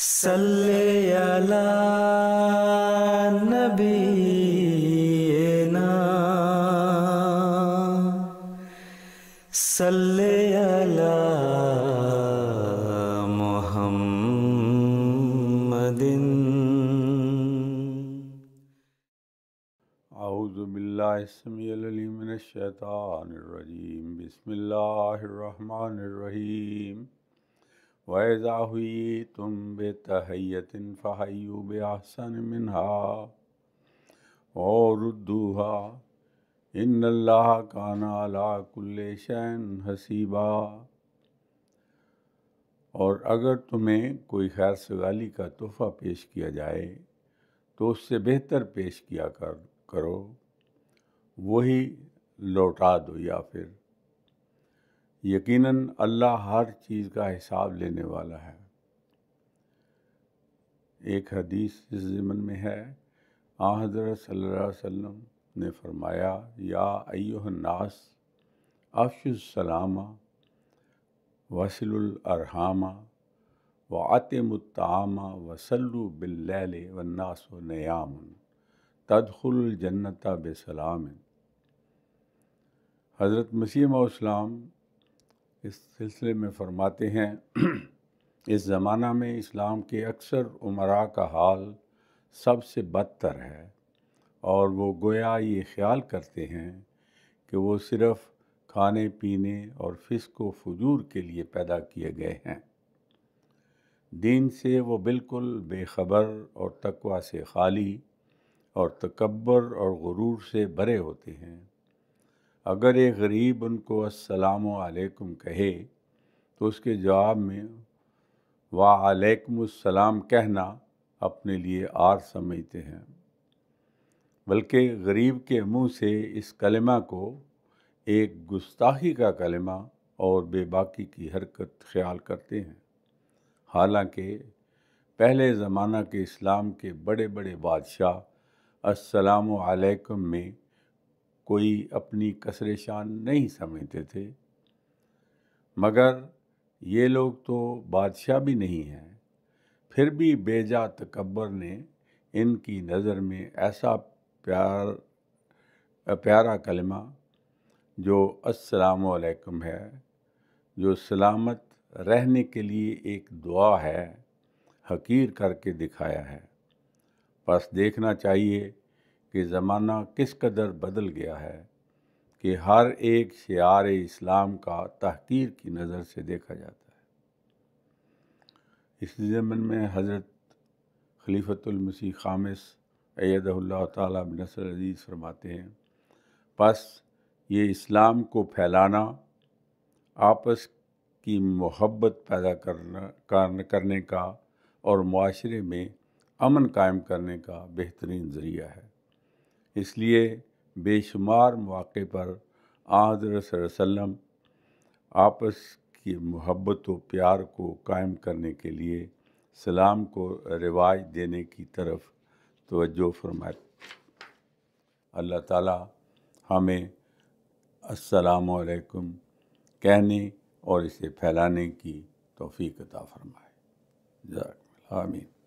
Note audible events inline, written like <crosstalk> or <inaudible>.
सल्ले अला नबीना सल्ले अला मुहम्मदिन अऊज़ु बिल्लाहि अलीम मिनश शैतानिर रजीम बिस्मिल्लाहिर रहमानिर रहीम वैज़ा हुई तुम बेतहैतिन फ़हयु बेहसन मिन्हा और दुहा इन अल्लाह का नाला कुल्ले शैन हसीबा और अगर तुम्हें कोई खैर सगाली का तोहफ़ा पेश किया जाए तो उससे बेहतर पेश किया कर करो वही लौटा दो या फिर यकीनन अल्लाह हर चीज़ का हिसाब लेने वाला है एक हदीस इस ज़मन में है आ हज़रत सल्लल्लाहु अलैहि वसल्लम ने फरमाया या अयोहनास अफसलामा वसलरहामा व आतमतामा वसलु बिल्ल वन्नास नयाम तदखुल जन्नता बेसलाम हज़रत मसीम इस सिलसिले में फरमाते हैं <clears throat> इस ज़माना में इस्लाम के अक्सर उमरा का हाल सबसे बदतर है और वो गोया ये ख्याल करते हैं कि वो सिर्फ़ खाने पीने और व फजूर के लिए पैदा किए गए हैं दीन से वो बिल्कुल बेखबर और तकवा से खाली और तकबर और गुरूर से भरे होते हैं अगर एक गरीब उनको अस्सलाम कहे तो उसके जवाब में वालेकुमसलाम कहना अपने लिए आर समझते हैं बल्कि गरीब के मुंह से इस कलमा को एक गुस्ताखी का कलमा और बेबाकी की हरकत ख्याल करते हैं हालांकि पहले ज़माना के इस्लाम के बड़े बड़े बादशाह असलकम में कोई अपनी कसर शान नहीं समझते थे मगर ये लोग तो बादशाह भी नहीं हैं फिर भी बेजा तकबर ने इनकी नज़र में ऐसा प्यार प्यारा कलमा जो असलकम है जो सलामत रहने के लिए एक दुआ है हकीर करके दिखाया है बस देखना चाहिए कि ज़माना किस कदर बदल गया है कि हर एक शार इस्लाम का तहकीर की नज़र से देखा जाता है इसी ज़मन में हज़रत खलीफतुलमसी खामिस अयदल्ला तसर अजीज़ फरमाते हैं बस ये इस्लाम को फैलाना आपस की मोहब्बत पैदा करना करने का और माशरे में अमन कायम करने का बेहतरीन ज़रिया है इसलिए बेशुमार मौक़े पर आदर वसम आपस की मोहब्बत व प्यार को कायम करने के लिए सलाम को रिवाज देने की तरफ तोज्जो फरमाए अल्लाह ताला हमें असलकुम कहने और इसे फैलाने की तोफ़ी अता फ़रमाए आमीन